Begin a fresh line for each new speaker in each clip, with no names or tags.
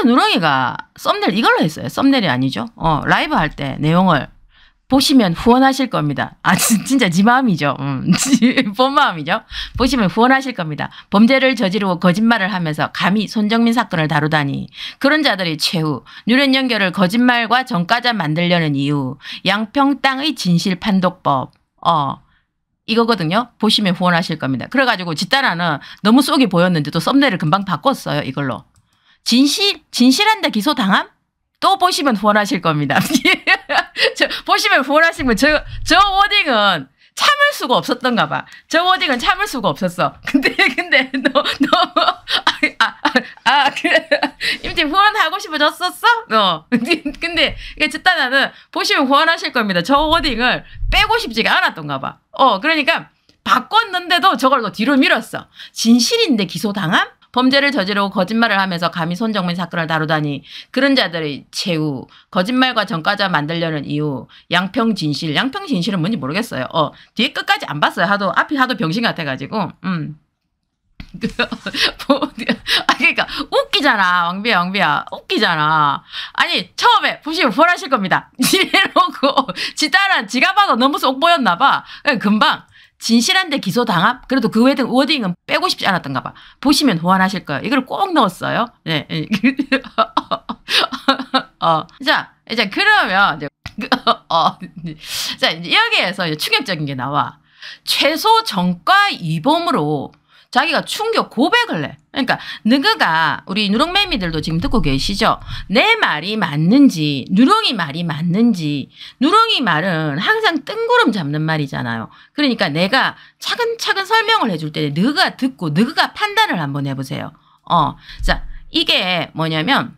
그래 누렁이가 썸네일 이걸로 했어요. 썸네일이 아니죠. 어, 라이브 할 때 내용을 보시면 후원하실 겁니다. 아 진짜 지 네 마음이죠. 음, 지, 본 마음이죠. 보시면 후원하실 겁니다. 범죄를 저지르고 거짓말을 하면서 감히 손정민 사건을 다루다니 그런 자들이 최후 뉴런 연결을 거짓말과 정가자 만들려는 이유 양평 땅의 진실 판독법 어 이거거든요. 보시면 후원하실 겁니다. 그래가지고 집단아는 너무 속이 보였는데 도 썸네일을 금방 바꿨어요. 이걸로. 진실 진실한데 기소당함? 또 보시면 후원하실 겁니다. 저, 보시면 후원하시면 저, 저 워딩은 참을 수가 없었던가 봐. 저 워딩은 참을 수가 없었어. 근데, 근데, 너, 너 아, 아, 아, 아 그래. 임팀 후원하고 싶어졌었어? 어. 근데, 진짜 나는 보시면 후원하실 겁니다. 저 워딩을 빼고 싶지가 않았던가 봐. 어, 그러니까 바꿨는데도 저걸 너 뒤로 밀었어. 진실인데 기소당함? 범죄를 저지르고 거짓말을 하면서 감히 손정민 사건을 다루다니 그런 자들의 최후 거짓말과 전과자 만들려는 이유 양평 진실 양평 진실은 뭔지 모르겠어요. 어 뒤에 끝까지 안 봤어요. 하도 앞이 하도 병신 같아가지고 음. 뭐, 아그니까 웃기잖아 왕비야 왕비야 웃기잖아 아니 처음에 보시면 벌하실 겁니다 이래놓고 어, 지 딸은 지가 봐도 너무 속 보였나 봐 예, 금방 진실한데 기소당함? 그래도 그 웨딩, 워딩은 빼고 싶지 않았던가 봐. 보시면 호환하실 거예요. 이걸 꼭 넣었어요. 네. 예. 어. 자, 이제 그러면, 이제, 그, 어. 자, 이제 여기에서 이제 충격적인 게 나와. 최소 정가 위범으로 자기가 충격 고백을 해. 그러니까 누구가 우리 누렁매미들도 지금 듣고 계시죠? 내 말이 맞는지 누렁이 말이 맞는지 누렁이 말은 항상 뜬구름 잡는 말이잖아요. 그러니까 내가 차근차근 설명을 해줄 때 누가 듣고 누가 판단을 한번 해보세요. 어, 자 이게 뭐냐면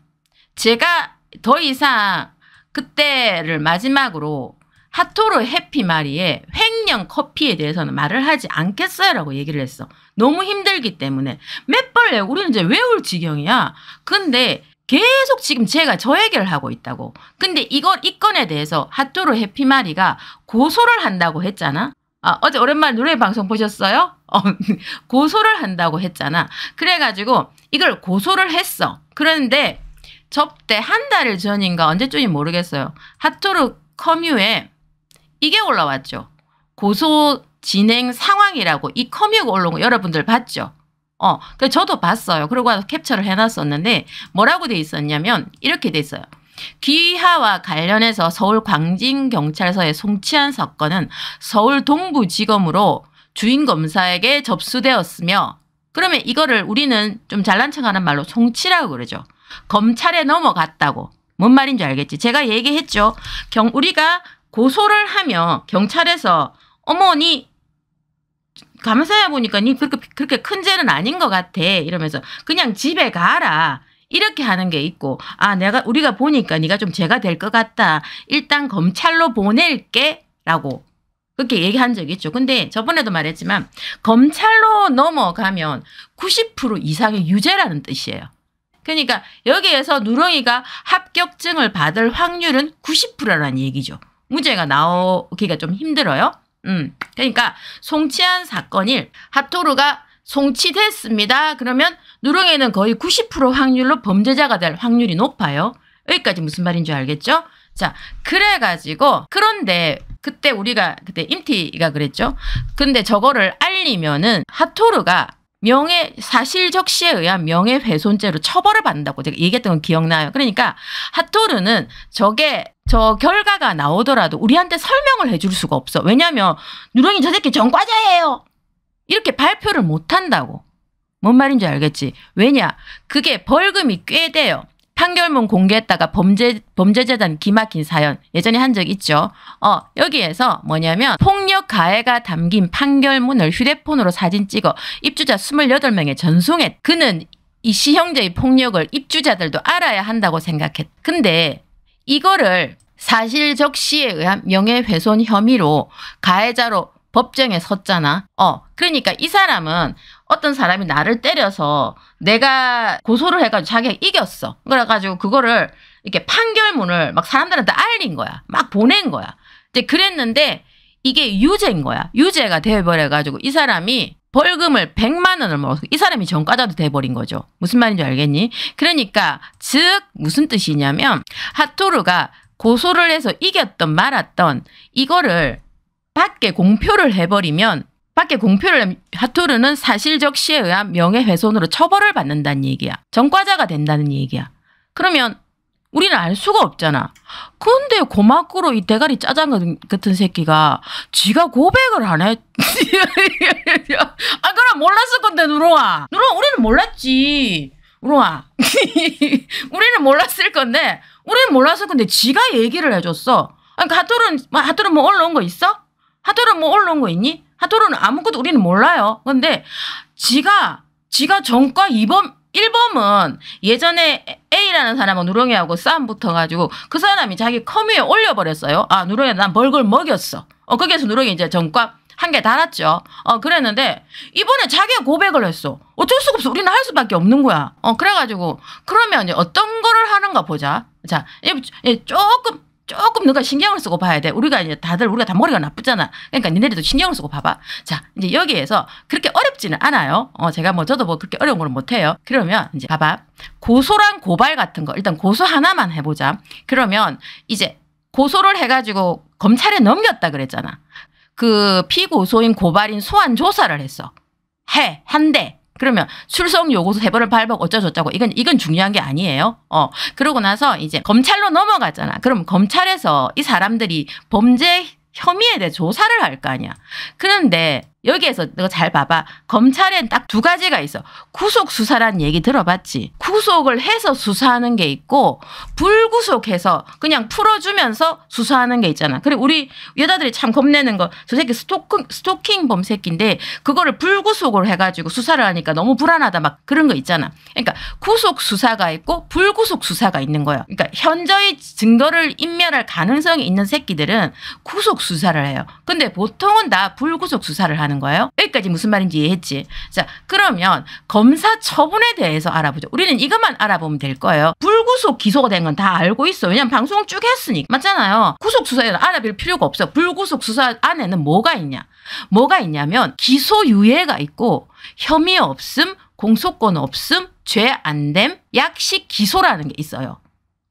제가 더 이상 그때를 마지막으로 하토로 해피 마리의 횡령 커피에 대해서는 말을 하지 않겠어요라고 얘기를 했어. 너무 힘들기 때문에 몇번내 우리는 이제 외울 지경이야. 근데 계속 지금 제가 저 얘기를 하고 있다고. 근데 이건이 건에 대해서 하토로 해피 마리가 고소를 한다고 했잖아. 아, 어제 오랜만에 노래 방송 보셨어요? 어, 고소를 한다고 했잖아. 그래가지고 이걸 고소를 했어. 그런데 접대 한 달을 전인가 언제쯤인지 모르겠어요. 하토르 커뮤에 이게 올라왔죠. 고소 진행 상황이라고 이 커뮤가 올라온 거 여러분들 봤죠? 어, 그 저도 봤어요. 그리고 와서 캡처를 해놨었는데 뭐라고 돼 있었냐면 이렇게 돼 있어요. 귀하와 관련해서 서울 광진경찰서에 송치한 사건은 서울 동부지검으로 주인 검사에게 접수되었으며 그러면 이거를 우리는 좀 잘난 척하는 말로 송치라고 그러죠. 검찰에 넘어갔다고. 뭔 말인지 알겠지? 제가 얘기했죠. 경, 우리가 고소를 하며 경찰에서 어머니 가만 생각해보니까 니 그렇게, 그렇게 큰 죄는 아닌 것 같아 이러면서 그냥 집에 가라 이렇게 하는 게 있고 아 내가 우리가 보니까 니가좀 죄가 될 것 같다 일단 검찰로 보낼게 라고 그렇게 얘기한 적이 있죠. 근데 저번에도 말했지만 검찰로 넘어가면 90% 이상의 유죄라는 뜻이에요. 그러니까 여기에서 누렁이가 합격증을 받을 확률은 90%라는 얘기죠. 무죄가 나오기가 좀 힘들어요. 음, 그러니까 송치한 사건일 하토르가 송치됐습니다. 그러면 누룽에는 거의 90% 확률로 범죄자가 될 확률이 높아요. 여기까지 무슨 말인 줄 알겠죠? 자, 그래가지고 그런데 그때 우리가 그때 임티가 그랬죠? 근데 저거를 알리면은 하토르가 명예 사실적 시에 의한 명예훼손죄로 처벌을 받는다고 제가 얘기했던 건 기억나요. 그러니까 핫토르는 저게 저 결과가 나오더라도 우리한테 설명을 해줄 수가 없어. 왜냐하면 누렁이 저 새끼 전과자예요. 이렇게 발표를 못 한다고. 뭔 말인지 알겠지? 왜냐? 그게 벌금이 꽤 돼요. 판결문 공개했다가 범죄 범죄재단 기막힌 사연 예전에 한 적 있죠. 어 여기에서 뭐냐면 폭력 가해가 담긴 판결문을 휴대폰으로 사진 찍어 입주자 28명에 전송했. 그는 이 시형제의 폭력을 입주자들도 알아야 한다고 생각했. 근데 이거를 사실적시에 의한 명예훼손 혐의로 가해자로 법정에 섰잖아. 어, 그러니까 이 사람은 어떤 사람이 나를 때려서 내가 고소를 해가지고 자기가 이겼어. 그래가지고 그거를 이렇게 판결문을 막 사람들한테 알린 거야. 막 보낸 거야. 이제 그랬는데 이게 유죄인 거야. 유죄가 되어버려가지고이 사람이 벌금을 100만 원을 물어서이 사람이 전과자도 돼버린 거죠. 무슨 말인지 알겠니? 그러니까 즉 무슨 뜻이냐면 하토르가 고소를 해서 이겼던 말았던 이거를 밖에 공표를 해버리면 밖에 공표를 하투르는 사실적 시에 의한 명예훼손으로 처벌을 받는다는 얘기야. 전과자가 된다는 얘기야. 그러면 우리는 알 수가 없잖아. 근데 고맙고로이 대가리 짜장 같은 새끼가 지가 고백을 안 해. 아 그럼 몰랐을 건데 누로아. 누로아 우리는 몰랐지. 누로아 우리는 몰랐을 건데 우리는 몰랐을 건데 지가 얘기를 해줬어. 아니까 그러니까 하토는 하토는 뭐 올라온 거 있어? 하도는 뭐 올라온 거 있니? 하도는 아무것도 우리는 몰라요. 근데 지가 지가 정과 2범 1범은 예전에 A라는 사람은 누렁이하고 싸움 붙어가지고 그 사람이 자기 커뮤에 올려버렸어요. 아 누렁이 난 벌금 먹였어. 어 거기에서 누렁이 이제 정과한 개 달았죠. 어 그랬는데 이번에 자기가 고백을 했어. 어쩔 수가 없어. 우리는 할 수밖에 없는 거야. 어 그래가지고 그러면 이제 어떤 거를 하는가 보자. 자 이제 조금 조금 누가 신경을 쓰고 봐야 돼. 우리가 이제 다들 우리가 다 머리가 나쁘잖아. 그러니까 니네들도 신경을 쓰고 봐봐. 자, 이제 여기에서 그렇게 어렵지는 않아요. 어, 제가 뭐 저도 뭐 그렇게 어려운 걸 못해요. 그러면 이제 봐봐. 고소랑 고발 같은 거 일단 고소 하나만 해보자. 그러면 이제 고소를 해가지고 검찰에 넘겼다 그랬잖아. 그 피고소인 고발인 소환 조사를 했어. 해, 한대. 그러면 출석 요구서 세 번을 발부고 어쩌저쩌고 이건 이건 중요한 게 아니에요. 어 그러고 나서 이제 검찰로 넘어갔잖아. 그럼 검찰에서 이 사람들이 범죄 혐의에 대해 조사를 할 거 아니야. 그런데 여기에서 내가 잘 봐봐. 검찰엔 딱 두 가지가 있어. 구속 수사란 얘기 들어봤지. 구속을 해서 수사하는 게 있고 불구속해서 그냥 풀어주면서 수사하는 게 있잖아. 그리고 우리 여자들이 참 겁내는 거 저 새끼 스토킹 스토킹 범 새끼인데 그거를 불구속으로 해가지고 수사를 하니까 너무 불안하다 막 그런 거 있잖아. 그러니까 구속 수사가 있고 불구속 수사가 있는 거예요. 그러니까 현저히 증거를 인멸할 가능성이 있는 새끼들은 구속 수사를 해요. 근데 보통은 다 불구속 수사를 하는 하는 거예요. 여기까지 무슨 말인지 이해했지? 자, 그러면 검사 처분에 대해서 알아보죠. 우리는 이것만 알아보면 될 거예요. 불구속 기소가 된 건 다 알고 있어. 왜냐면 방송을 쭉 했으니까. 맞잖아요. 구속 수사에 알아볼 필요가 없어. 불구속 수사 안에는 뭐가 있냐? 뭐가 있냐면 기소유예가 있고 혐의 없음, 공소권 없음, 죄 안됨, 약식 기소라는 게 있어요.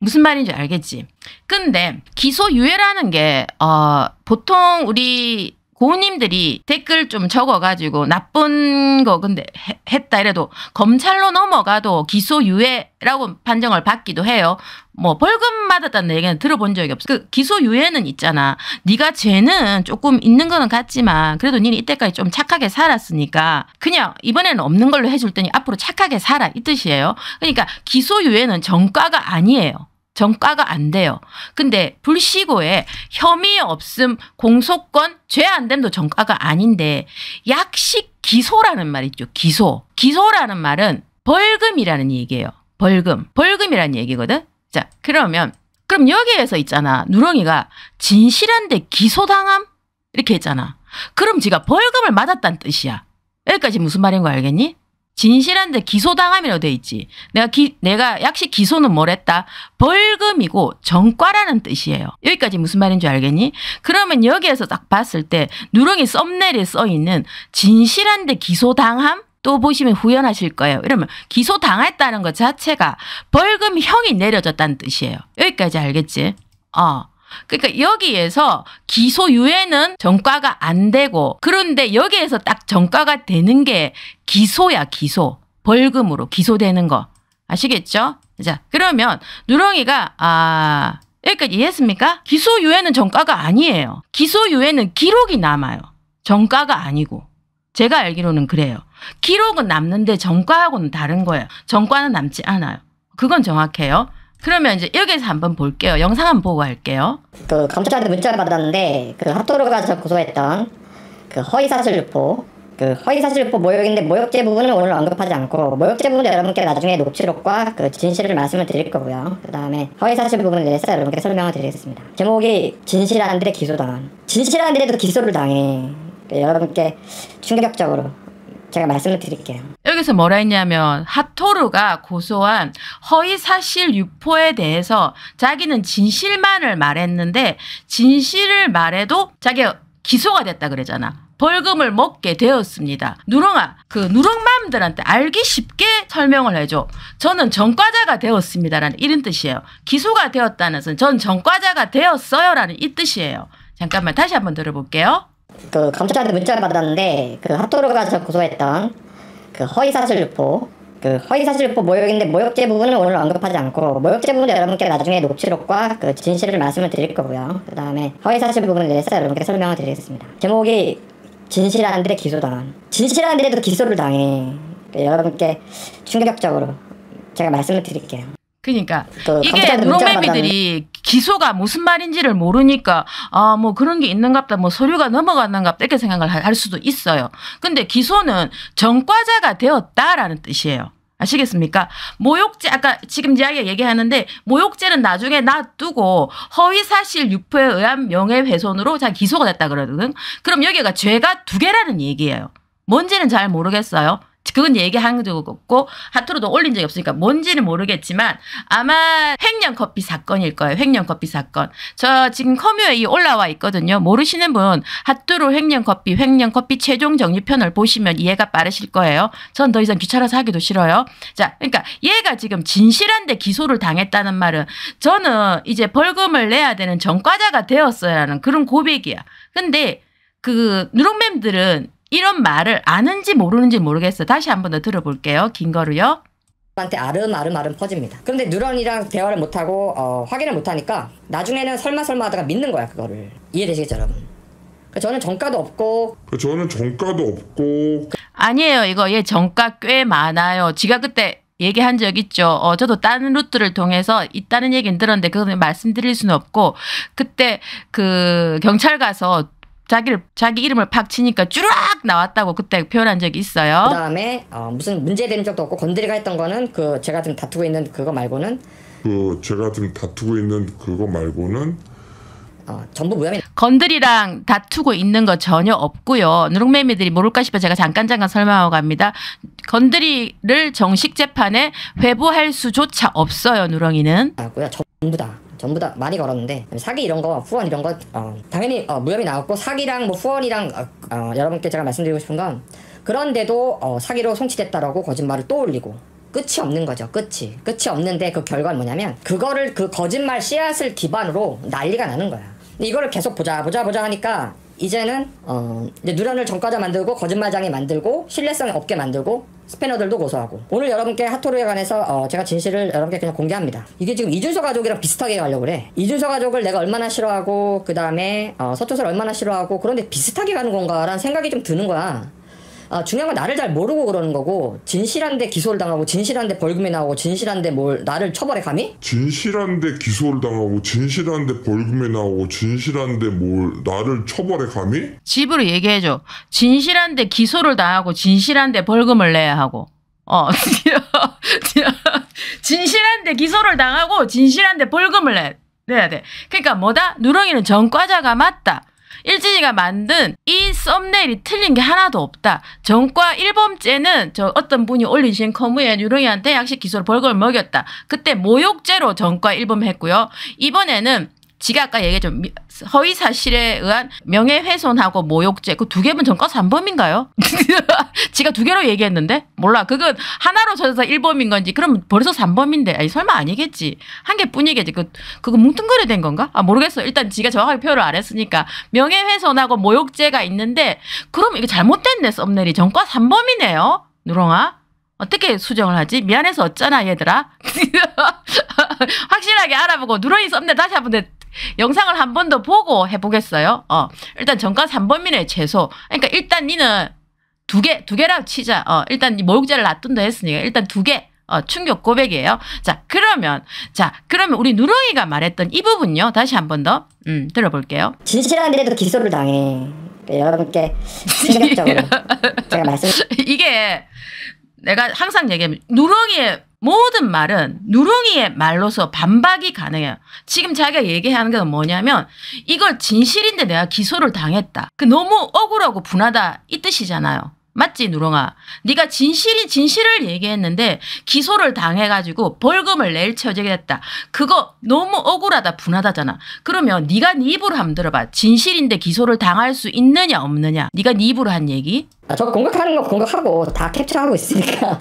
무슨 말인지 알겠지? 근데 기소유예라는 게 어, 보통 우리 고님들이 댓글 좀 적어가지고 나쁜 거 근데 했다 이래도 검찰로 넘어가도 기소유예라고 판정을 받기도 해요. 뭐 벌금 받았다는 얘기는 들어본 적이 없어. 그 기소유예는 있잖아. 네가 죄는 조금 있는 거는 같지만 그래도 니는 이때까지 좀 착하게 살았으니까 그냥 이번에는 없는 걸로 해줄 테니 앞으로 착하게 살아 이 뜻이에요. 그러니까 기소유예는 정과가 아니에요. 정가가 안 돼요. 근데 불시고에 혐의 없음 공소권 죄안 됨도 정가가 아닌데 약식 기소라는 말 있죠. 기소. 기소라는 말은 벌금이라는 얘기예요. 벌금. 벌금이라는 얘기거든. 자, 그러면 그럼 여기에서 있잖아. 누렁이가 진실한데 기소당함? 이렇게 했잖아. 그럼 지가 벌금을 맞았다는 뜻이야. 여기까지 무슨 말인 거 알겠니? 진실한데 기소당함이라고 돼 있지. 내가 기, 내가 약식 기소는 뭘 했다? 벌금이고 정과라는 뜻이에요. 여기까지 무슨 말인 줄 알겠니? 그러면 여기에서 딱 봤을 때 누렁이 썸네일에 써 있는 진실한데 기소당함 또 보시면 후연하실 거예요. 이러면 기소당했다는 것 자체가 벌금형이 내려졌다는 뜻이에요. 여기까지 알겠지? 어. 그러니까 여기에서 기소유예는 정과가안 되고 그런데 여기에서 딱정과가 되는 게 기소야 기소. 벌금으로 기소되는 거. 아시겠죠? 자 그러면 누렁이가 아 여기까지 이해했습니까? 기소유예는 정과가 아니에요. 기소유예는 기록이 남아요. 정과가 아니고. 제가 알기로는 그래요. 기록은 남는데 정과하고는 다른 거예요. 정과는 남지 않아요. 그건 정확해요. 그러면 이제 여기서 한번 볼게요. 영상 한번 보고 갈게요그
감찰한테 문자를 받았는데 그 핫도로가 저 고소했던 그 허위사실유포 그 허위사실유포 모욕인데 모욕죄 부분은 오늘 언급하지 않고 모욕죄 부분은 여러분께 나중에 녹취록과 그 진실을 말씀을 드릴 거고요. 그 다음에 허위사실 부분에 대해서 여러분께 설명을 드리겠습니다. 제목이 진실한데 기소당 진실한데도 기소를 당해 여러분께 충격적으로 제가
말씀을 드릴게요. 여기서 뭐라 했냐면 하토르가 고소한 허위 사실 유포에 대해서 자기는 진실만을 말했는데 진실을 말해도 자기가 기소가 됐다 그러잖아. 벌금을 먹게 되었습니다. 누렁아, 그 누렁맘들한테 알기 쉽게 설명을 해줘. 저는 전과자가 되었습니다라는 이런 뜻이에요. 기소가 되었다는 것은 전 전과자가 되었어요라는 이 뜻이에요. 잠깐만 다시 한번 들어볼게요.
그 감찰한테 문자를 받았는데 그 핫도르가 저 고소했던 그 허위사실 유포 그 허위사실 유포 모욕인데 모욕죄 부분은 오늘 언급하지 않고 모욕죄 부분은 여러분께 나중에 녹취록과 그 진실을 말씀을 드릴 거고요. 그 다음에 허위사실 부분에 대해서 여러분께 설명을 드리겠습니다. 제목이 진실한 들의 기소당한 진실한 들도 기소를 당해 그 여러분께 충격적으로 제가 말씀을 드릴게요. 그러니까
이게 로맨비들이 기소가 무슨 말인지를 모르니까 아 뭐 그런 게 있는갑다 뭐 서류가 넘어갔는갑다 이렇게 생각을 할 수도 있어요. 근데 기소는 전과자가 되었다라는 뜻이에요. 아시겠습니까? 모욕죄 아까 지금 이야기 얘기하는데 모욕죄는 나중에 놔두고 허위사실 유포에 의한 명예훼손으로 자 기소가 됐다 그러거든. 그럼 여기가 죄가 두 개라는 얘기예요. 뭔지는 잘 모르겠어요. 그건 얘기한 적 없고 하트로도 올린 적이 없으니까 뭔지는 모르겠지만 아마 횡령 커피 사건일 거예요. 횡령 커피 사건. 저 지금 커뮤에 이 올라와 있거든요. 모르시는 분 하트로 횡령 커피, 횡령 커피 최종 정리편을 보시면 이해가 빠르실 거예요. 전 더 이상 귀찮아서 하기도 싫어요. 자, 그러니까 얘가 지금 진실한데 기소를 당했다는 말은 저는 이제 벌금을 내야 되는 전과자가 되었어야하는 그런 고백이야. 근데 그누룩맴들은 이런 말을 아는지 모르는지 모르겠어. 다시 한 번 더 들어볼게요. 긴거로요 한테 아름 아름 아름 퍼집니다. 그런데 누런이랑
대화를 못하고 어, 확인을 못하니까 나중에는 설마 설마 하다가 믿는 거야 그거를 이해되시겠죠 여러분? 그러니까 저는 정가도 없고 그 저는 정가도 없고
아니에요 이거 얘 정가 꽤 많아요. 지가 그때 얘기한 적 있죠. 어, 저도 다른 루트를 통해서 있다는 얘기는 들었는데 그거는 말씀드릴 수는 없고 그때 그 경찰 가서 자기를 자기 이름을 팍 치니까 쭈락 나왔다고 그때 표현한 적이 있어요.
그다음에 어, 무슨 문제되는 적도 없고 건드리가 했던 거는 그 제가 지금 다투고 있는 그거 말고는
그 제가 지금 다투고 있는 그거 말고는 어, 전부 무혐의.
건들이랑 다투고 있는 거 전혀 없고요. 누룩매미들이 모를까 싶어 제가 잠깐 잠깐 설명하고 갑니다. 건들이를 정식 재판에 회부할 수조차 없어요. 누렁이는.
아, 전부 다. 전부 다 많이 걸었는데 사기 이런 거 후원 이런 거 어, 당연히 어, 무혐의 나왔고 사기랑 뭐 후원이랑 어, 어, 여러분께 제가 말씀드리고 싶은 건 그런데도 어, 사기로 송치됐다라고 거짓말을 또 올리고 끝이 없는 거죠. 끝이. 끝이 없는데 그 결과는 뭐냐면 그거를 그 거짓말 씨앗을 기반으로 난리가 나는 거야. 이거를 계속 보자 보자 보자 하니까 이제는 어, 이제 누런을 전과자 만들고 거짓말장애 만들고 신뢰성이 없게 만들고 스패너들도 고소하고 오늘 여러분께 핫토르에 관해서 어, 제가 진실을 여러분께 그냥 공개합니다. 이게 지금 이준서 가족이랑 비슷하게 가려고 그래. 이준서 가족을 내가 얼마나 싫어하고 그 다음에 어, 서초설 얼마나 싫어하고 그런데 비슷하게 가는 건가라는 생각이 좀 드는 거야. 아, 중요한 건 나를 잘 모르고 그러는 거고 진실한데 기소를 당하고 진실한데 벌금이 나오고 진실한데 뭘 나를 처벌해 감히?
진실한데 기소를 당하고 진실한데 벌금이 나오고 진실한데 뭘 나를 처벌해 감히?
집으로 얘기해줘. 진실한데 기소를 당하고 진실한데 벌금을 내야 하고. 어, 진실한데 기소를 당하고 진실한데 벌금을 내, 야 돼. 그러니까 뭐다? 누렁이는 전과자가 맞다. 일진이가 만든 이 썸네일이 틀린 게 하나도 없다. 전과 1범죄는 저 어떤 분이 올리 신커무에 유령이한테 약식 기소로 벌금을 먹였다. 그때 모욕죄로 전과 1범 했고요. 이번에는 지가 아까 얘기했죠. 허위 사실에 의한 명예훼손하고 모욕죄. 그 두 개면 전과 3범인가요? 지가 두 개로 얘기했는데? 몰라. 그건 하나로 쳐서 1범인 건지. 그럼 벌써 3범인데. 아니, 설마 아니겠지. 한 개뿐이겠지. 그, 그거 뭉뚱그려 된 건가? 아, 모르겠어. 일단 지가 정확하게 표현을 안 했으니까. 명예훼손하고 모욕죄가 있는데, 그럼 이게 잘못됐네, 썸네일이. 전과 3범이네요. 누렁아. 어떻게 수정을 하지? 미안해서 어쩌나 얘들아. 확실하게 알아보고 누렁이 썸네 다시 한번 영상을 한 번 더 보고 해보겠어요. 어, 일단 정가 3번민의 최소. 그러니까 일단 니는 두 개, 두 개라고 치자. 어, 일단 모욕죄를 놔둔다 했으니까 일단 두 개. 어, 충격 고백이에요. 자, 그러면, 자, 그러면 우리 누렁이가 말했던 이 부분요. 다시 한 번 더, 음, 들어볼게요.
진실한 일에도
기소를 당해. 네, 여러분께 생각적으로 제가 말씀. 이게 내가 항상 얘기하면 누렁이의 모든 말은 누렁이의 말로서 반박이 가능해요. 지금 자기가 얘기하는 게 뭐냐면 이걸 진실인데 내가 기소를 당했다. 그 너무 억울하고 분하다 이 뜻이잖아요. 맞지 누룽아? 네가 진실이 진실을 얘기했는데 기소를 당해가지고 벌금을 낼 처지게 됐다. 그거 너무 억울하다 분하다잖아. 그러면 네가 네 입으로 한번 들어봐. 진실인데 기소를 당할 수 있느냐 없느냐. 네가 네 입으로 한 얘기. 아,
저 공격하는 거 공격하고 다 캡처하고
있으니까.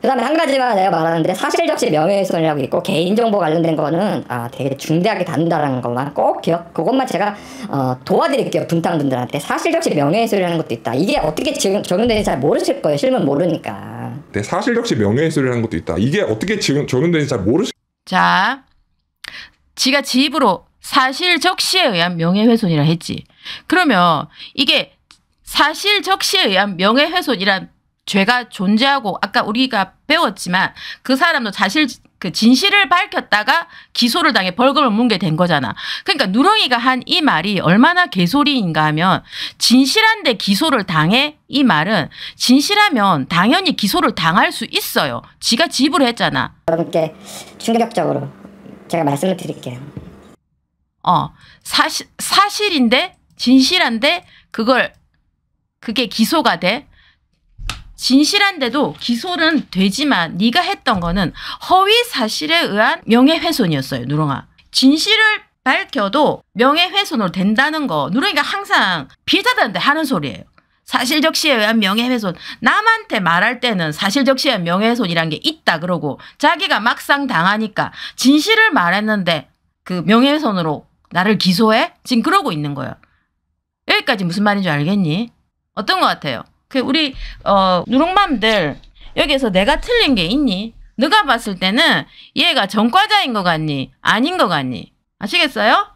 그 다음에 한 가지만 내가 말하는데 사실적시 명예훼손이라고 있고 개인정보 관련된 거는 아 되게 중대하게 다룬다라는 것만 꼭 기억 그것만 제가 어, 도와드릴게요 분탕분들한테 사실적시 명예훼손이라는 것도 있다 이게 어떻게 지금 적용되는지 잘 모르실 거예요 실은 모르니까 네, 사실적시 명예훼손이라는 것도 있다 이게 어떻게 지금 적용되는지 잘 모르실
자 지가 지입으로 사실적시에 의한 명예훼손이라 했지 그러면 이게 사실적시에 의한 명예훼손이란 죄가 존재하고 아까 우리가 배웠지만 그 사람도 사실 그 진실을 밝혔다가 기소를 당해 벌금을 문게된 거잖아. 그러니까 누렁이가 한 이 말이 얼마나 개소리인가 하면 진실한데 기소를 당해 이 말은 진실하면 당연히 기소를 당할 수 있어요. 지가 지불했잖아. 여러분께 충격적으로 제가 말씀을 드릴게요. 어 사실 사실인데 진실한데 그걸 그게 기소가 돼 진실한데도 기소는 되지만 네가 했던 거는 허위 사실에 의한 명예훼손이었어요, 누렁아. 진실을 밝혀도 명예훼손으로 된다는 거 누렁이가 항상 비자단한데 하는 소리예요. 사실적시에 의한 명예훼손. 남한테 말할 때는 사실적시에 의한 명예훼손이란 게 있다 그러고 자기가 막상 당하니까 진실을 말했는데 그 명예훼손으로 나를 기소해? 지금 그러고 있는 거예요. 여기까지 무슨 말인 줄 알겠니? 어떤 것 같아요? 그 우리 어 누룽맘들 여기서 내가 틀린 게 있니? 누가 봤을 때는 얘가 전과자인 것 같니? 아닌 것 같니? 아시겠어요?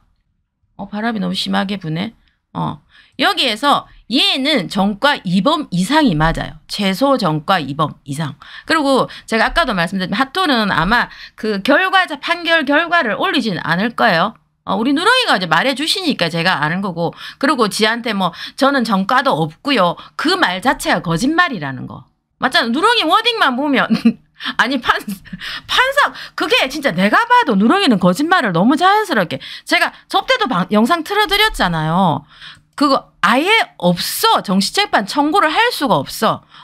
어 바람이 너무 심하게 부네. 어 여기에서 얘는 전과 2범 이상이 맞아요. 최소 전과 2범 이상. 그리고 제가 아까도 말씀드린 핫토는 아마 그 결과자 판결 결과를 올리진 않을 거예요. 어, 우리 누렁이가 이제 말해주시니까 제가 아는 거고 그리고 지한테 뭐 저는 정가도 없고요. 그 말 자체가 거짓말이라는 거. 맞잖아. 누렁이 워딩만 보면 아니 판 판사 그게 진짜 내가 봐도 누렁이는 거짓말을 너무 자연스럽게 제가 접대도 방, 영상 틀어드렸잖아요. 그거 아예 없어 정시재판 청구를 할 수가 없어